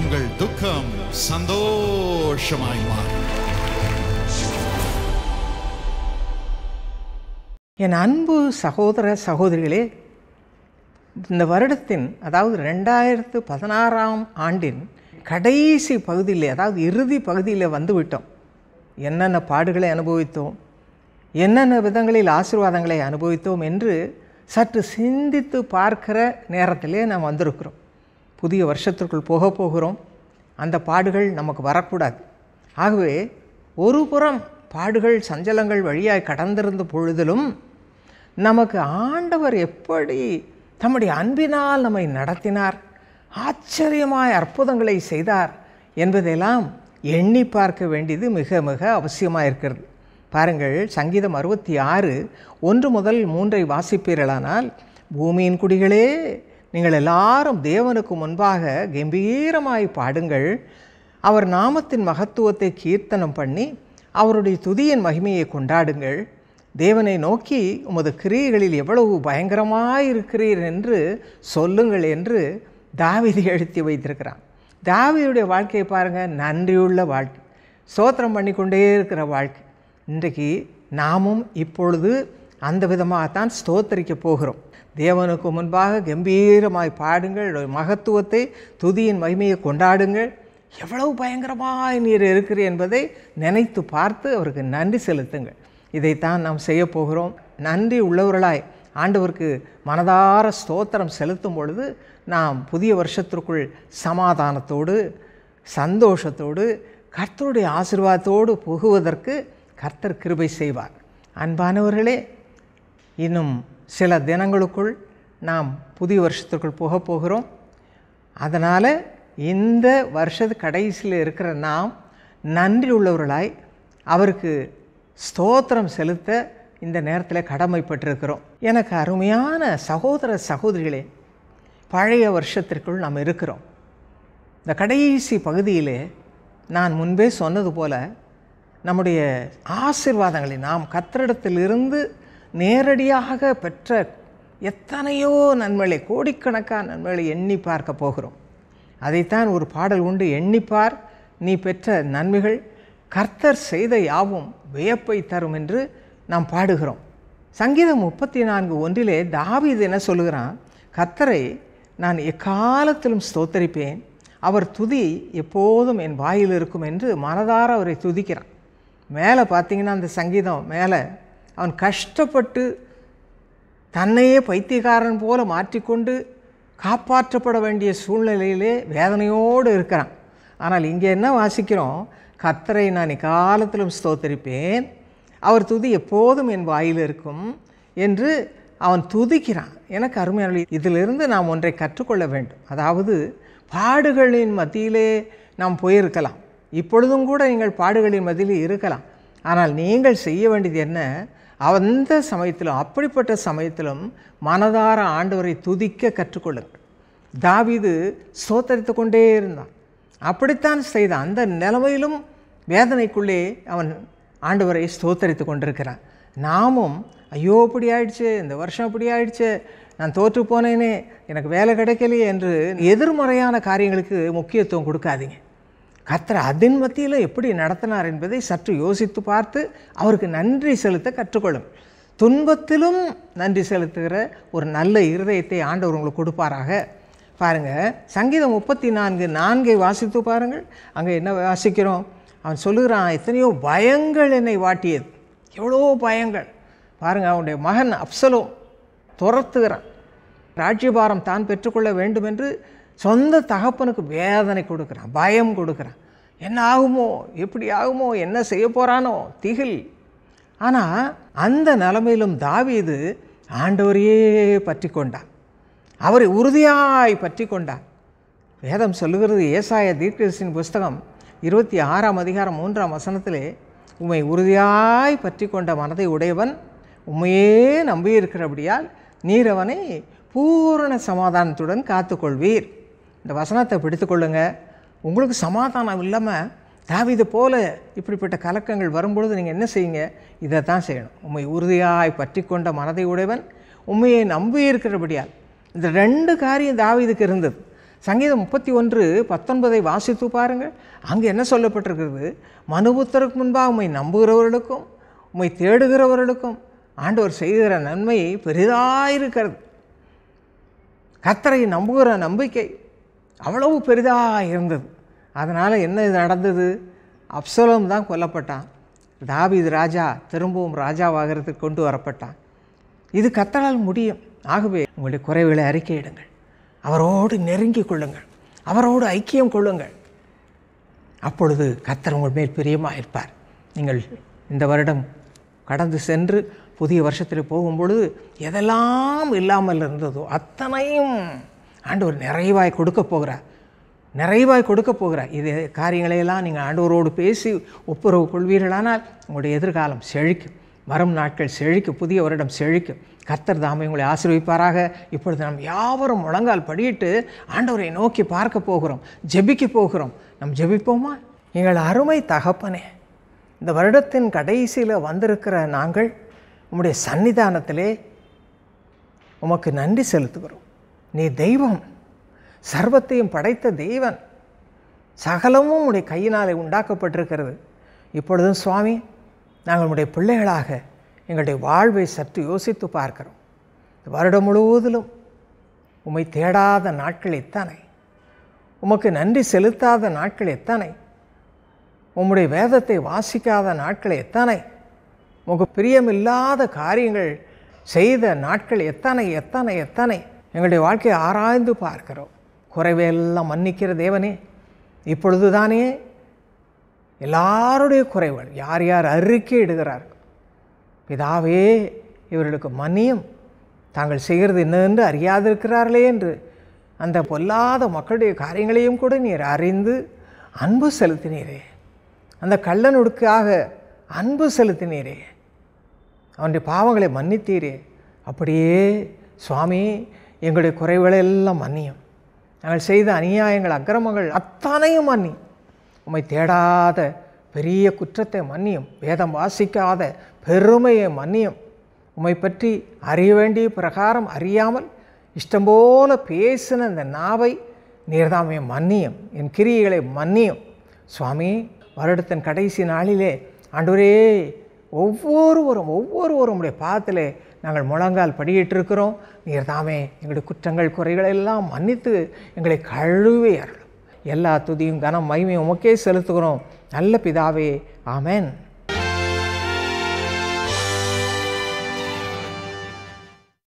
உங்கள் துக்கம் சந்தோஷமாய் மாறும் என் அன்பு சகோதர சகோதரிகளே இந்த வருடத்தின் அதாவது ரெண்டாயிரத்து பதினாறாம் ஆண்டின் கடைசி பகுதியில் அதாவது இறுதி பகுதியில் வந்துவிட்டோம் என்னென்ன பாடுகளை அனுபவித்தோம் என்னென்ன விதங்களில் ஆசீர்வாதங்களை அனுபவித்தோம் என்று சற்று சிந்தித்து பார்க்கிற நேரத்திலே நாம் வந்திருக்கிறோம் புதிய வருஷத்திற்குள் போக போகிறோம் அந்த பாடுகள் நமக்கு வரக்கூடாது ஆகவே ஒரு புறம் பாடுகள் சஞ்சலங்கள் வழியாய் கடந்திருந்த பொழுதிலும் நமக்கு ஆண்டவர் எப்படி தம்முடைய அன்பினால் நம்மை நடத்தினார் ஆச்சரியமாய் அற்புதங்களை செய்தார் என்பதெல்லாம் எண்ணி பார்க்க வேண்டியது மிக மிக அவசியமாக இருக்கிறது பாருங்கள் சங்கீதம் அறுபத்தி ஆறு ஒன்று முதல் மூன்றை வாசிப்பீர்களானால் பூமியின் குடிகளே நீங்கள் எல்லாரும் தேவனுக்கு முன்பாக கம்பீரமாய் பாடுங்கள் அவர் நாமத்தின் மகத்துவத்தை கீர்த்தனம் பண்ணி அவருடைய துதியின் மகிமையை கொண்டாடுங்கள் தேவனை நோக்கி உமது கிரியைகளில் எவ்வளவு பயங்கரமாயிருக்கிறீர் என்று சொல்லுங்கள் என்று தாவிதி எழுத்தி வைத்திருக்கிறான் தாவிதியுடைய வாழ்க்கையை பாருங்கள் நன்றியுள்ள வாழ்க்கை சோத்திரம் கொண்டே இருக்கிற வாழ்க்கை இன்றைக்கு நாமும் இப்பொழுது அந்த விதமாக தான் ஸ்தோத்தரிக்க போகிறோம் தேவனுக்கு முன்பாக கம்பீரமாய் பாடுங்கள் மகத்துவத்தை துதியின் மகிமையை கொண்டாடுங்கள் எவ்வளவு பயங்கரமாக நீர் இருக்கிறீர் என்பதை நினைத்து பார்த்து அவருக்கு நன்றி செலுத்துங்கள் இதைத்தான் நாம் செய்ய போகிறோம் நன்றி உள்ளவர்களாய் ஆண்டவருக்கு மனதார ஸ்தோத்திரம் செலுத்தும் பொழுது நாம் புதிய வருஷத்திற்குள் சமாதானத்தோடு சந்தோஷத்தோடு கர்த்தருடைய ஆசிர்வாதத்தோடு புகுவதற்கு கர்த்தர் கிருபை செய்வார் அன்பானவர்களே இன்னும் சில தினங்களுக்குள் நாம் புதிய வருஷத்துக்குள் போக போகிறோம் அதனால் இந்த வருஷத்து கடைசியில் இருக்கிற நாம் நன்றி உள்ளவர்களாய் அவருக்கு ஸ்தோத்திரம் செலுத்த இந்த நேரத்தில் கடமைப்பட்டிருக்கிறோம் எனக்கு அருமையான சகோதர சகோதரிகளே பழைய வருஷத்திற்குள் நாம் இருக்கிறோம் இந்த கடைசி பகுதியிலே நான் முன்பே சொன்னது போல் நம்முடைய ஆசிர்வாதங்களை நாம் கத்திரிடத்திலிருந்து நேரடியாக பெற்ற எத்தனையோ நன்மைகளை கோடிக்கணக்கான நன்மைகளை எண்ணி பார்க்க போகிறோம் அதைத்தான் ஒரு பாடல் உண்டு எண்ணிப்பார் நீ பெற்ற நன்மைகள் கர்த்தர் செய்த யாவும் வியப்பை தரும் என்று நாம் பாடுகிறோம் சங்கீதம் முப்பத்தி நான்கு ஒன்றிலே தாவீது என்ன சொல்கிறான் கர்த்தரை நான் எக்காலத்திலும் ஸ்தோத்தரிப்பேன் அவர் துதி எப்போதும் என் வாயில் இருக்கும் என்று மனதார அவரை துதிக்கிறான் மேலே பார்த்தீங்கன்னா அந்த சங்கீதம் மேலே அவன் கஷ்டப்பட்டு தன்னையே பைத்தியக்காரன் போல மாற்றிக்கொண்டு காப்பாற்றப்பட வேண்டிய சூழ்நிலையிலே வேதனையோடு இருக்கிறான் ஆனால் இங்கே என்ன வாசிக்கிறோம் கத்தரை நான் இக்காலத்திலும் ஸ்தோத்தரிப்பேன் அவர் துதி எப்போதும் என் வாயில் இருக்கும் என்று அவன் துதிக்கிறான் எனக்கு அருமையான இதிலிருந்து நாம் ஒன்றை கற்றுக்கொள்ள வேண்டும் அதாவது பாடுகளின் மத்தியிலே நாம் போயிருக்கலாம் இப்பொழுதும் கூட நீங்கள் பாடுகளின் மத்தியிலே இருக்கலாம் ஆனால் நீங்கள் செய்ய வேண்டியது என்ன அந்த சமயத்திலும் அப்படிப்பட்ட சமயத்திலும் மனதார ஆண்டவரை துதிக்க கற்றுக்கொள்ளுங்கள் தாவிது சோத்தரித்து கொண்டே இருந்தான் அப்படித்தான் செய்த அந்த நிலைமையிலும் வேதனைக்குள்ளே அவன் ஆண்டவரை ஸ்தோத்தரித்து கொண்டிருக்கிறான் நாமும் ஐயோ இப்படி ஆயிடுச்சு இந்த வருஷம் இப்படி ஆயிடுச்சு நான் தோற்று போனேனே எனக்கு வேலை கிடைக்கலையே என்று எதிர்மறையான காரியங்களுக்கு முக்கியத்துவம் கொடுக்காதீங்க கர்த்தர் அதன் மத்தியில் எப்படி நடத்தினார் என்பதை சற்று யோசித்து பார்த்து அவருக்கு நன்றி செலுத்த கற்றுக்கொள்ளும் துன்பத்திலும் நன்றி செலுத்துகிற ஒரு நல்ல இருதயத்தை ஆண்டவர் உங்களுக்கு கொடுப்பாராக பாருங்கள் சங்கீதம் முப்பத்தி நான்கு நான்கை வாசித்து பாருங்கள் அங்கே என்ன வாசிக்கிறோம் அவன் சொல்லுகிறான் எத்தனையோ பயங்கள் என்னை வாட்டியது எவ்வளோ பயங்கள் பாருங்கள் அவனுடைய மகன் அப்சலோ துரத்துகிறான் ராஜ்யபாரம் தான் பெற்றுக்கொள்ள வேண்டும் என்று சொந்த தகப்பனுக்கு வேதனை கொடுக்குறான் பயம் கொடுக்குறான் என்ன ஆகுமோ எப்படி ஆகுமோ என்ன செய்ய போகிறானோ திகில் ஆனால் அந்த நிலமையிலும் தாவீது ஆண்டவரையே பற்றி கொண்டான் அவரை உறுதியாய் பற்றி கொண்டான் வேதம் சொல்லுகிறது ஏசாய தீர்க்கரசின் புஸ்தகம் இருபத்தி ஆறாம் அதிகாரம் மூன்றாம் வசனத்திலே உம்மை உறுதியாய் பற்றி கொண்ட மனதை உடையவன் உண்மையே நம்பியிருக்கிறபடியால் நீரவனை பூரண சமாதானத்துடன் காத்துக்கொள்வீர் இந்த வசனத்தை பிடித்துக்கொள்ளுங்க உங்களுக்கு சமாதானம் இல்லாமல் தாவித போல இப்படிப்பட்ட கலக்கங்கள் வரும்பொழுது நீங்கள் என்ன செய்யுங்க இதை தான் செய்யணும் உண்மை உறுதியாய் பற்றி கொண்ட மனதை உடையவன் உண்மையை நம்பி இந்த ரெண்டு காரியம் தாவிதுக்கு இருந்தது சங்கீதம் முப்பத்தி ஒன்று பத்தொன்பதை வாசித்து பாருங்கள் அங்கே என்ன சொல்லப்பட்டிருக்கிறது மனுபுத்தருக்கு முன்பாக உண்மை நம்புகிறவர்களுக்கும் உண்மை தேடுகிறவர்களுக்கும் ஆண்டவர் செய்கிற நன்மை பெரிதாக இருக்கிறது கத்தரை நம்புகிற நம்பிக்கை அவ்வளவு பெரிதாக இருந்தது அதனால் என்ன நடந்தது அப்சலம் தான் கொல்லப்பட்டான் தாவித் ராஜா திரும்பவும் ராஜாவாகிறதுக்கு கொண்டு வரப்பட்டான் இது கத்தலால் முடியும் ஆகவே உங்களுடைய குறைவுகளை அறிக்கையிடுங்கள் அவரோடு நெருங்கி கொள்ளுங்கள் அவரோடு ஐக்கியம் கொள்ளுங்கள் அப்பொழுது கத்தர் உங்கள் மேல் பிரியமாக இருப்பார் நீங்கள் இந்த வருடம் கடந்து சென்று புதிய வருஷத்தில் போகும்பொழுது எதெல்லாம் இல்லாமல் இருந்ததோ அத்தனையும் ஆண்டவர் நிறைவாய் கொடுக்க போகிறார் நிறைவாய் கொடுக்க போகிறார் இது காரியங்களையெல்லாம் நீங்கள் ஆண்டவரோடு பேசி ஒப்புரவு கொள்வீர்களானால் உங்களுடைய எதிர்காலம் செழிக்கும் வரும் நாட்கள் செழிக்கும் புதிய வருடம் செழிக்கும் கர்த்தர் தாமை உங்களை ஆசிர்விப்பாராக இப்பொழுது நாம் யாவரும் முழங்கால் படியிட்டு ஆண்டவரை நோக்கி பார்க்க போகிறோம் ஜெபிக்க போகிறோம் நம் ஜெபிப்போமா எங்கள் அருமை தகப்பனே இந்த வருடத்தின் கடைசியில் வந்திருக்கிற நாங்கள் உம்முடைய சன்னிதானத்திலே உமக்கு நன்றி செலுத்துகிறோம் நீ தெய்வம் சர்வத்தையும் படைத்த தெய்வன் சகலமும் உடைய கையினாலே உண்டாக்கப்பட்டிருக்கிறது இப்பொழுதும் சுவாமி நாங்கள் உடைய பிள்ளைகளாக எங்களுடைய வாழ்வை சற்று யோசித்து பார்க்கிறோம் வருடம் முழுவதிலும் உம்மை தேடாத நாட்கள் எத்தனை உமக்கு நன்றி செலுத்தாத நாட்கள் எத்தனை உம்முடைய வேதத்தை வாசிக்காத நாட்கள் எத்தனை உமக்கு பிரியமில்லாத காரியங்கள் செய்த நாட்கள் எத்தனை எத்தனை எத்தனை எங்களுடைய வாழ்க்கையை ஆராய்ந்து பார்க்கிறோம் எல்லாம் மன்னிக்கிற தேவனே இப்பொழுது தானே எல்லாருடைய குறைவுகள் யார் யார் அறிக்கை இடுகிறார் பிதாவே இவர்களுக்கு மன்னியும் தாங்கள் செய்கிறது என்னென்று அறியாதிருக்கிறார்களே என்று அந்த பொல்லாத மக்களுடைய காரியங்களையும் கூட நீர் அறிந்து அன்பு செலுத்தினீரே அந்த கள்ளனுடுக்காக அன்பு செலுத்தினீரே அவனுடைய பாவங்களை மன்னித்தீரே அப்படியே சுவாமி எங்களுடைய குறைவுகளை எல்லாம் மன்னியும் நாங்கள் செய்த அநியாயங்கள் அக்கிரமங்கள் அத்தனையும் மன்னி உம்மை தேடாத பெரிய குற்றத்தை மன்னியும் வேதம் வாசிக்காத பெருமையை மன்னியும் உம்மை பற்றி அறிய வேண்டிய பிரகாரம் அறியாமல் இஷ்டம் போல பேசின இந்த நாவை நீர்தாமே மன்னியும் என் கிரியைகளை மன்னியும் சுவாமி வருடத்தின் கடைசி நாளிலே ஆண்டவரே ஒவ்வொருவரும் ஒவ்வொருவரும் உடைய பாதத்திலே நாங்கள் முழங்கால் படியிட்டிருக்கிறோம் நீர் தாமே எங்களுடைய குற்றங்கள் குறைகளை எல்லாம் மன்னித்து எங்களை கழுவியர்கள் எல்லா துதியும் கனம் மகிமையும் உமக்கே செலுத்துகிறோம் நல்ல பிதாவே ஆமேன்